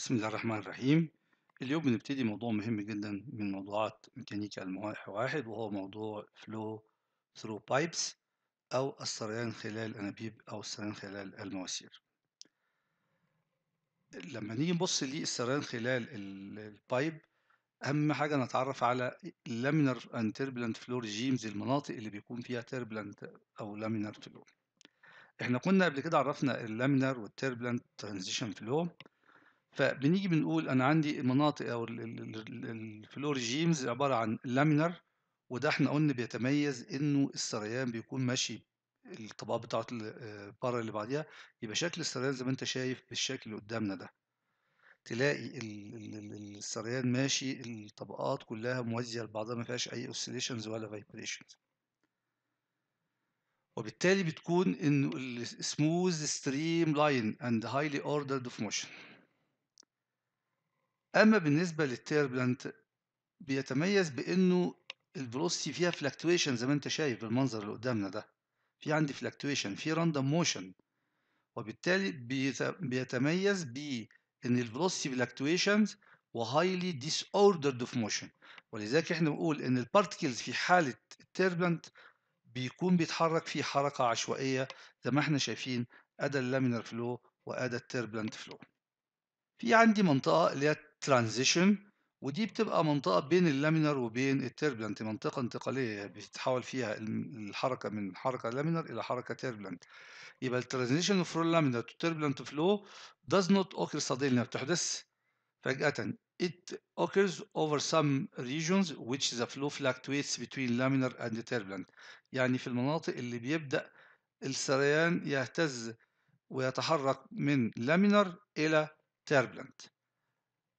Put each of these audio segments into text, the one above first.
بسم الله الرحمن الرحيم اليوم بنبتدي موضوع مهم جدا من موضوعات ميكانيكا الملح واحد وهو موضوع فلو ثرو بايبس أو السريان خلال الأنابيب أو السريان خلال المواسير لما نيجي نبص للسريان خلال البايب أهم حاجة نتعرف على لامينر and تيربلنت فلو ريجيمز المناطق اللي بيكون فيها تيربلنت أو لامينر فلو احنا كنا قبل كده عرفنا اللامينر والتيربلنت ترانزيشن فلو فبنيجي بنقول أنا عندي المناطق أو الفلور جيمز عبارة عن لامينر وده احنا قلنا بيتميز إنه السريان بيكون ماشي الطبقات بتاعة البارة آه، اللي بعديها يبقى شكل السريان زي ما أنت شايف بالشكل اللي قدامنا ده تلاقي السريان ماشي الطبقات كلها موازية لبعضها ما فيهاش أي اوسيليشنز ولا فايبريشنز وبالتالي بتكون إنه smooth ستريم لاين and highly ordered اوف motion أما بالنسبة للتيربلانت بيتميز بإنه الفلوسيتي فيها فلكتويشن زي ما أنت شايف بالمنظر اللي قدامنا ده في عندي فلكتويشن في راندوم موشن وبالتالي بيتميز بإن الفلوسيتي فلكتويشنز وهايلي ديس اوردرد اوف موشن ولذلك احنا بنقول ان البارتكلز في حاله التربلنت بيكون بيتحرك في حركه عشوائيه زي ما احنا شايفين ادا اللامينر فلو وادا التربلنت فلو في عندي منطقه اللي هي ترانزيشن ودي بتبقى منطقة بين اللامينر وبين التيربلنت يعني منطقة انتقالية بيتحول فيها الحركة من حركة لامينر إلى حركة تيربلنت يبقى الترانزيشن from laminar to turbulent flow does not occur suddenly بتحدث فجأة it occurs over some regions which the flow fluctuates between laminar and turbulent يعني في المناطق اللي بيبدأ السريان يهتز ويتحرك من laminar إلى turbulent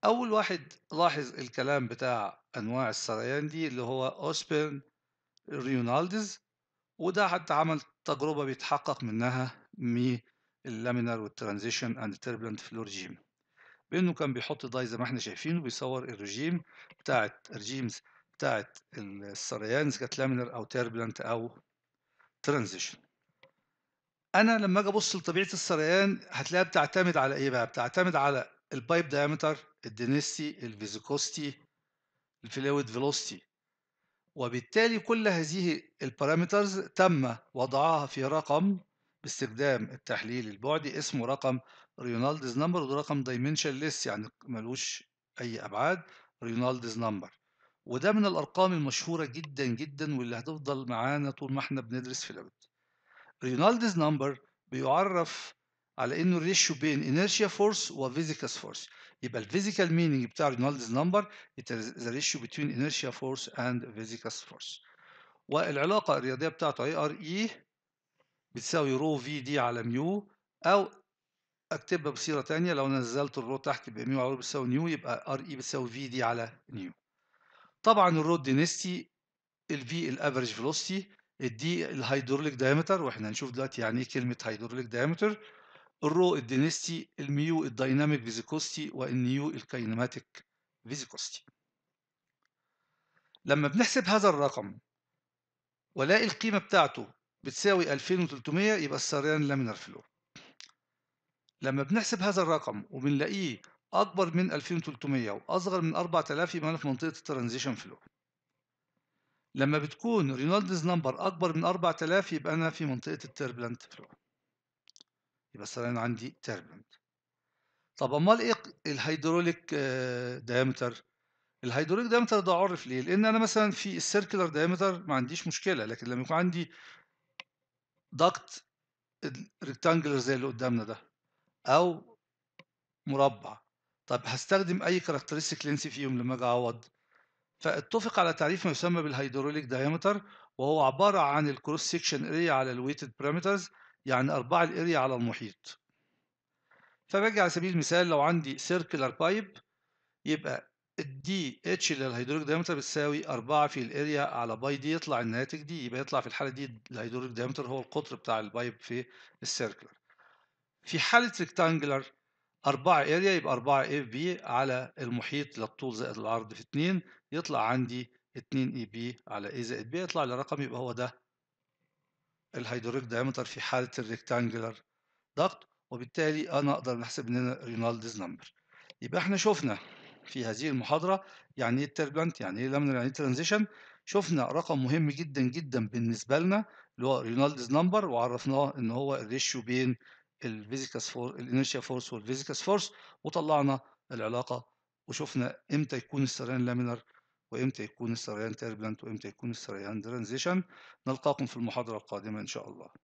أول واحد لاحظ الكلام بتاع أنواع السريان دي اللي هو أوسبرن ريونالدز وده حتى عمل تجربة بيتحقق منها مي اللامينار والترانزيشن اند تربلنت فلو ريجيم بانه كان بيحط داي زي ما احنا شايفين وبيصور الرجيم بتاعت الرجيمز بتاعت السريان اذا كانت لامينار او تربلنت او ترانزيشن انا لما اجي ابص لطبيعه السريان هتلاقيها بتعتمد على ايه بقى بتعتمد على البايب دايمتر الدينستي الفيزيكوستي الفلويد فيلوستي وبالتالي كل هذه البارامترز تم وضعها في رقم باستخدام التحليل البعدي اسمه رقم ريونالدز نمبر وده رقم دايمنشن ليس يعني ملوش اي ابعاد ريونالدز نمبر وده من الارقام المشهوره جدا جدا واللي هتفضل معانا طول ما احنا بندرس في الابد ريونالدز نمبر بيعرف على انه الريشيو بين انيرشيا فورس وفيزيكال فورس يبقى الفيزيكال مينينج بتاع رينالدز نمبر ذا ريشيو بتوين انيرشيا فورس اند فيزيكال فورس والعلاقه الرياضيه بتاعته اي ار اي بتساوي رو في دي على ميو او اكتبها بصيغه ثانيه لو نزلت الرو تحت يبقى ميو على رو بتساوي نيو يبقى ار اي e بتساوي في دي على نيو طبعا الرو دينستي الفي الافريج فيلوسيتي الدي الهيدروليك دايمتر واحنا هنشوف دلوقتي يعني ايه كلمه هيدروليك دايمتر الرو الدينستي الميو الديناميك فيزيكوستي والنيو الكينماتيك فيزيكوستي لما بنحسب هذا الرقم ولاقي القيمة بتاعته بتساوي 2300 يبقى السريان لامينار فلو لما بنحسب هذا الرقم وبنلاقيه أكبر من 2300 وأصغر من 4000 يبقى أنا في منطقة الترانزيشن فلو لما بتكون رينولدز نمبر أكبر من 4000 يبقى أنا في منطقة التربلنت فلو يبقى السريان عندي تيربنت طب امال ايه الهيدروليك آه، دايمتر الهيدروليك دايمتر ده عرف ليه لان انا مثلا في السيركلر دايمتر ما عنديش مشكله لكن لما يكون عندي ضغط ريكتانجلر زي اللي قدامنا ده او مربع طب هستخدم اي كاركترستيك لينس فيهم لما اجي اعوض فاتفق على تعريف ما يسمى بالهيدروليك دايمتر وهو عباره عن الكروس سيكشن اريا على الويتد بارامترز يعني أرباع الاريا على المحيط فبرجع على سبيل المثال لو عندي سيركلر بايب يبقى الدي اتش للهيدروليك ديامتر بتساوي 4 في الاريا على باي دي يطلع الناتج دي يبقى يطلع في الحالة دي الهيدروليك ديامتر هو القطر بتاع البايب في السيركلر في حالة ريكتانجلر 4 اريا يبقى 4 اف بي على المحيط للطول زائد العرض في 2 يطلع عندي 2 اي بي على اي زائد بي يطلع لي رقم يبقى هو ده الهيدروليك دايمتر في حالة الريكتانجلر ضغط وبالتالي أنا أقدر نحسب لنا رينالدز نمبر يبقى احنا شفنا في هذه المحاضرة يعني ايه التربلانت يعني ايه يعني ايه ترانزيشن شفنا رقم مهم جدا جدا بالنسبة لنا اللي هو رينالدز نمبر وعرفناه ان هو الريشيو بين الفيزيكاس فورس الانيرشيا فورس والفيزيكاس فورس وطلعنا العلاقة وشفنا امتى يكون السريان لامينر وإمتى يكون السريان تيربلنت وإمتى يكون السريان ترانزيشن نلقاكم في المحاضرة القادمة إن شاء الله